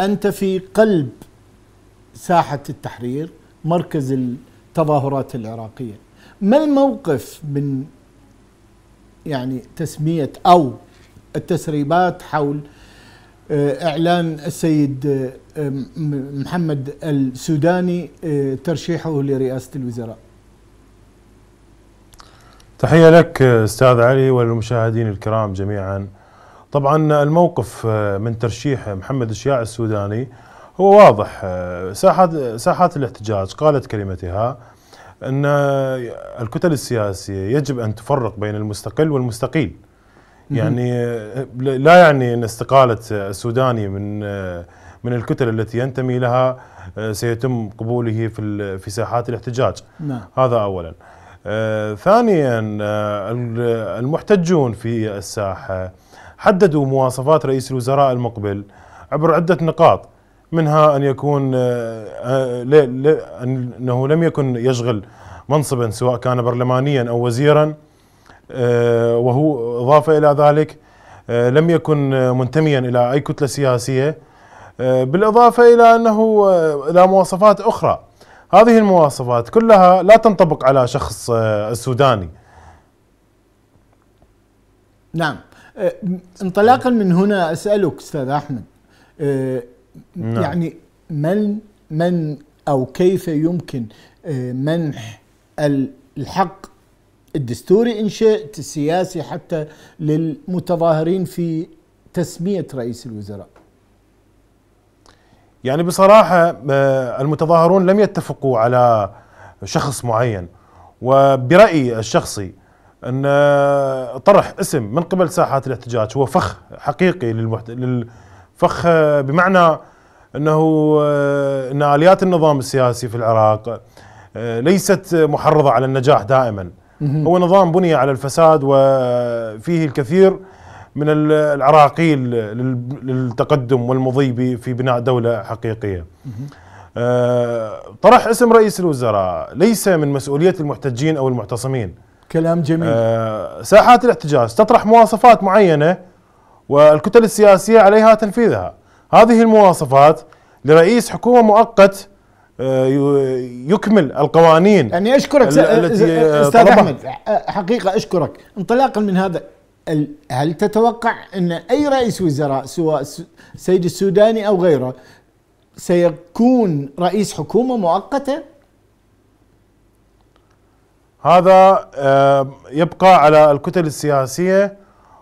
انت في قلب ساحه التحرير مركز التظاهرات العراقيه ما الموقف من يعني تسميه او التسريبات حول آه، اعلان السيد آه، محمد السوداني آه، ترشيحه لرئاسه الوزراء تحيه لك استاذ علي وللمشاهدين الكرام جميعا طبعا الموقف آه، من ترشيح محمد الشياع السوداني هو واضح آه، ساحات ساحات الاحتجاج قالت كلمتها ان الكتل السياسيه يجب ان تفرق بين المستقل والمستقيل يعني آه، لا يعني ان استقاله السوداني من من الكتل التي ينتمي لها سيتم قبوله في في ساحات الاحتجاج نعم. هذا اولا ثانيا المحتجون في الساحه حددوا مواصفات رئيس الوزراء المقبل عبر عدة نقاط منها أن يكون آه، أنه لم يكن يشغل منصبا سواء كان برلمانيا أو وزيرا آه، وهو إضافة إلى ذلك آه، لم يكن منتميا إلى أي كتلة سياسية بالإضافة إلى أنه إلى مواصفات أخرى هذه المواصفات كلها لا تنطبق على شخص السوداني نعم آه، انطلاقا من هنا اسالك استاذ احمد آه، نعم. يعني من من او كيف يمكن آه، منح الحق الدستوري ان شئت السياسي حتى للمتظاهرين في تسميه رئيس الوزراء يعني بصراحه المتظاهرون لم يتفقوا على شخص معين وبرايي الشخصي ان آه، طرح اسم من قبل ساحات الاحتجاج هو فخ حقيقي للمحت... للفخ آه، بمعنى انه آه، ان اليات النظام السياسي في العراق ليست محرضه على النجاح دائما هو نظام بني على الفساد وفيه الكثير من العراقيل للتقدم والمضي في بناء دوله حقيقيه طرح اسم رئيس الوزراء ليس من مسؤوليه المحتجين او المعتصمين كلام جميل آه ساحات الاحتجاز تطرح مواصفات معينة والكتل السياسية عليها تنفيذها هذه المواصفات لرئيس حكومة مؤقت آه، يكمل القوانين يعني اشكرك آه، استاذ احمد حقيقه اشكرك انطلاقا من هذا هل تتوقع ان اي رئيس وزراء سواء السيد السوداني او غيره سيكون رئيس حكومه مؤقته هذا يبقى على الكتل السياسية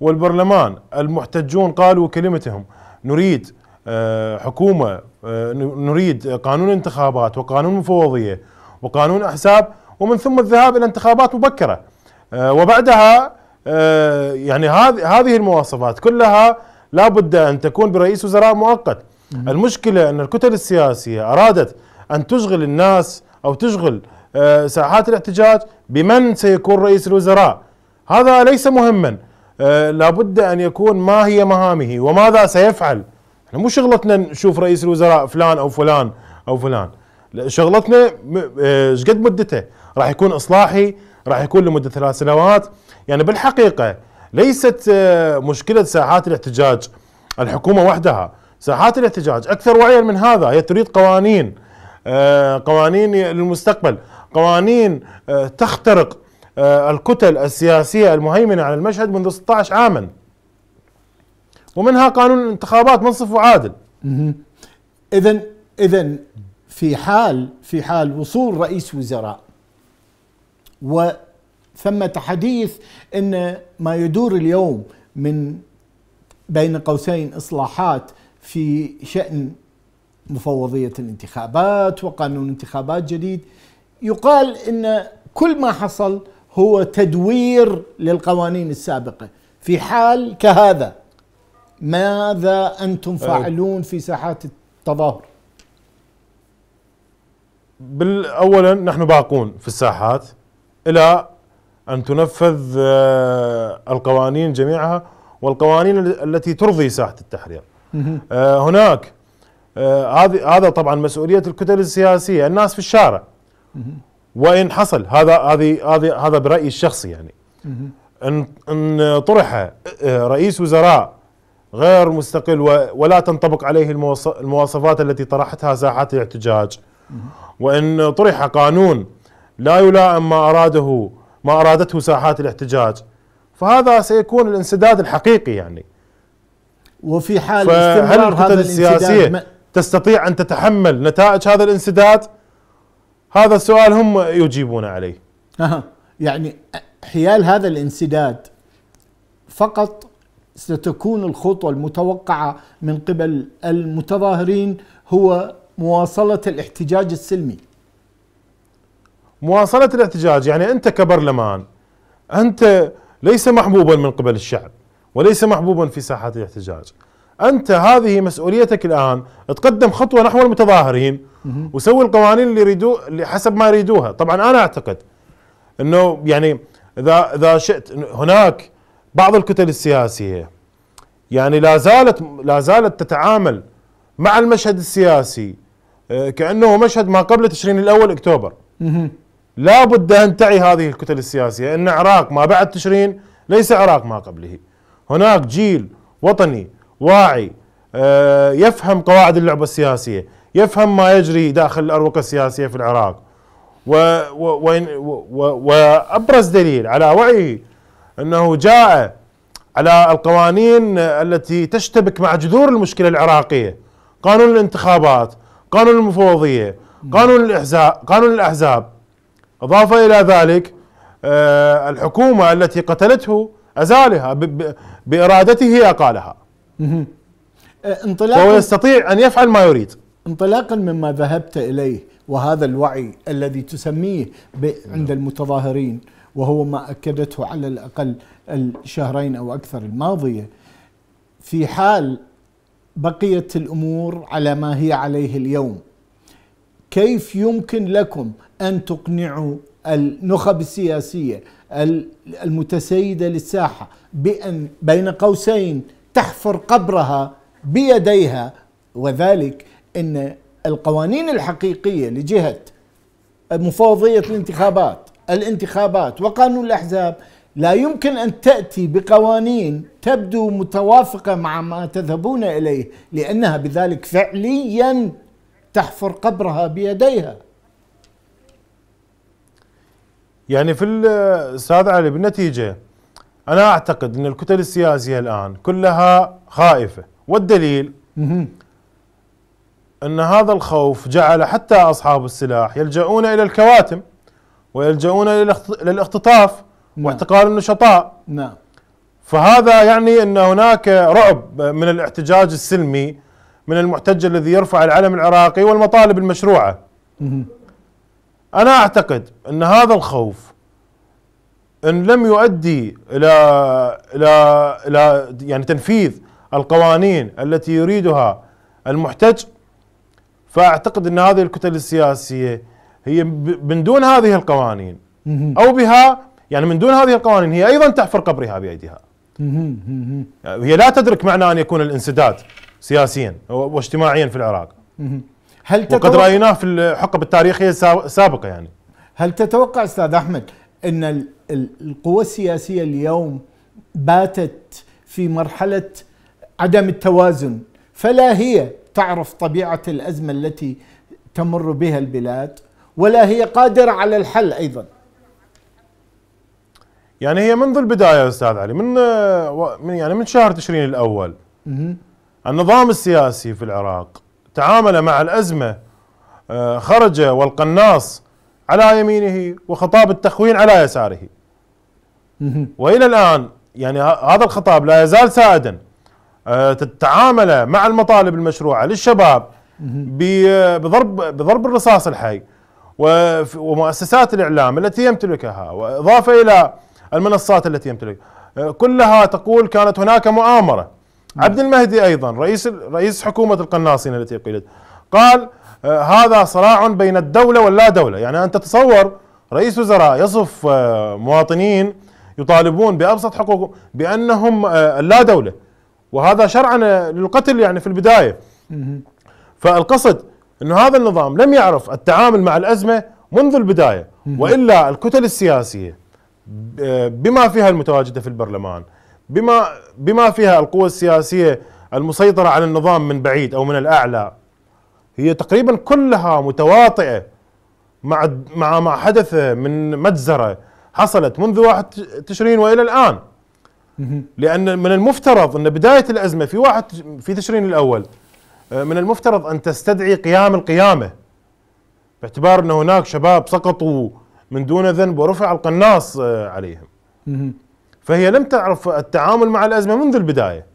والبرلمان المحتجون قالوا كلمتهم نريد آه، حكومة آه، نريد قانون انتخابات وقانون مفوضية وقانون أحساب ومن ثم الذهاب إلى انتخابات مبكرة آه، وبعدها يعني هذه المواصفات كلها لا بد أن تكون برئيس وزراء مؤقت المشكلة أن الكتل السياسية أرادت أن تشغل الناس أو تشغل آه، ساحات الاحتجاج بمن سيكون رئيس الوزراء هذا ليس مهما آه، لابد ان يكون ما هي مهامه وماذا سيفعل احنا مو شغلتنا نشوف رئيس الوزراء فلان او فلان او فلان شغلتنا آه، ايش قد مدته راح يكون اصلاحي راح يكون لمده ثلاث سنوات يعني بالحقيقه ليست مشكله ساحات الاحتجاج الحكومه وحدها ساحات الاحتجاج اكثر وعيا من هذا هي تريد قوانين قوانين للمستقبل قوانين آه، تخترق آه، الكتل السياسية المهيمنة على المشهد منذ 16 عاما ومنها قانون الانتخابات منصف وعادل إذا إذا في حال في حال وصول رئيس وزراء وثمة حديث أن ما يدور اليوم من بين قوسين إصلاحات في شأن مفوضية الانتخابات وقانون انتخابات جديد يقال ان كل ما حصل هو تدوير للقوانين السابقه في حال كهذا ماذا انتم فاعلون في ساحات التظاهر؟ اولا نحن باقون في الساحات الى ان تنفذ آه، القوانين جميعها والقوانين التي ترضي ساحه التحرير. آه، هناك آه، هذه هذا طبعا مسؤوليه الكتل السياسيه، الناس في الشارع. وان حصل هذا هذه هذه هذا برايي الشخصي يعني ان ان طرح آه، رئيس وزراء غير مستقل ولا تنطبق عليه المواصفات التي طرحتها ساحات الاحتجاج وان طرح قانون لا يلائم ما اراده ما ارادته ساحات الاحتجاج فهذا سيكون الانسداد الحقيقي يعني وفي حال استمرار هذا الانسداد السياسية تستطيع ان تتحمل نتائج هذا الانسداد؟ هذا السؤال هم يجيبون عليه أه. يعني حيال هذا الانسداد فقط ستكون الخطوة المتوقعة من قبل المتظاهرين هو مواصلة الاحتجاج السلمي مواصلة الاحتجاج يعني أنت كبرلمان أنت ليس محبوبا من قبل الشعب وليس محبوبا في ساحات الاحتجاج انت هذه مسؤوليتك الان تقدم خطوه نحو المتظاهرين وسوي القوانين اللي اللي حسب ما يريدوها طبعا انا اعتقد انه يعني اذا اذا شئت هناك بعض الكتل السياسيه يعني لا زالت لا زالت تتعامل مع المشهد السياسي آه، كانه مشهد ما قبل تشرين الاول اكتوبر لا بد ان تعي هذه الكتل السياسيه ان عراق ما بعد تشرين ليس عراق ما قبله هناك جيل وطني واعي آه، يفهم قواعد اللعبة السياسية يفهم ما يجري داخل الأروقة السياسية في العراق و و و وأبرز دليل على وعيه أنه جاء على القوانين التي تشتبك مع جذور المشكلة العراقية قانون الانتخابات قانون المفوضية قانون الأحزاب قانون الأحزاب أضاف إلى ذلك آه، الحكومة التي قتلته أزالها بإرادته أقالها أه، انطلاقا فهو يستطيع ان يفعل ما يريد انطلاقا مما ذهبت اليه وهذا الوعي الذي تسميه عند نعم. المتظاهرين وهو ما اكدته على الاقل الشهرين او اكثر الماضيه في حال بقيت الامور على ما هي عليه اليوم كيف يمكن لكم ان تقنعوا النخب السياسيه المتسيده للساحه بان بين قوسين تحفر قبرها بيديها وذلك ان القوانين الحقيقيه لجهه مفوضيه الانتخابات الانتخابات وقانون الاحزاب لا يمكن ان تاتي بقوانين تبدو متوافقه مع ما تذهبون اليه لانها بذلك فعليا تحفر قبرها بيديها يعني في الاستاذ علي بالنتيجه أنا أعتقد أن الكتل السياسية الآن كلها خائفة والدليل أن هذا الخوف جعل حتى أصحاب السلاح يلجؤون إلى الكواتم ويلجؤون إلى للاختطاف نعم. واعتقال النشطاء نعم فهذا يعني أن هناك رعب من الاحتجاج السلمي من المحتج الذي يرفع العلم العراقي والمطالب المشروعة أنا أعتقد أن هذا الخوف ان لم يؤدي الى الى الى يعني تنفيذ القوانين التي يريدها المحتج فاعتقد ان هذه الكتل السياسيه هي من دون هذه القوانين او بها يعني من دون هذه القوانين هي ايضا تحفر قبرها بايديها. يعني هي لا تدرك معنى ان يكون الانسداد سياسيا واجتماعيا في العراق. هل تتوقع وقد رايناه في الحقب التاريخيه السابقه يعني. هل تتوقع استاذ احمد ان القوى السياسيه اليوم باتت في مرحله عدم التوازن فلا هي تعرف طبيعه الازمه التي تمر بها البلاد ولا هي قادره على الحل ايضا يعني هي منذ البدايه استاذ علي من من يعني من شهر تشرين الاول النظام السياسي في العراق تعامل مع الازمه آه، خرج والقناص على يمينه وخطاب التخوين على يساره والى الان يعني هذا الخطاب لا يزال سائدا آه، تتعامل مع المطالب المشروعه للشباب بضرب بضرب الرصاص الحي ومؤسسات الاعلام التي يمتلكها واضافه الى المنصات التي يمتلكها آه، كلها تقول كانت هناك مؤامره عبد المهدي ايضا رئيس رئيس حكومه القناصين التي قيلت قال آه، هذا صراع بين الدوله واللا دوله يعني انت تصور رئيس وزراء يصف مواطنين يطالبون بابسط حقوقهم بانهم آه، لا دوله وهذا شرعا للقتل يعني في البدايه فالقصد انه هذا النظام لم يعرف التعامل مع الازمه منذ البدايه والا الكتل السياسيه آه، بما فيها المتواجده في البرلمان بما بما فيها القوى السياسيه المسيطره على النظام من بعيد او من الاعلى هي تقريبا كلها متواطئه مع مع ما حدث من مجزره حصلت منذ 1 تشرين والى الان لان من المفترض ان بدايه الازمه في 1 في تشرين الاول آه، من المفترض ان تستدعي قيام القيامه باعتبار ان هناك شباب سقطوا من دون ذنب ورفع القناص آه، عليهم فهي لم تعرف التعامل مع الازمه منذ البدايه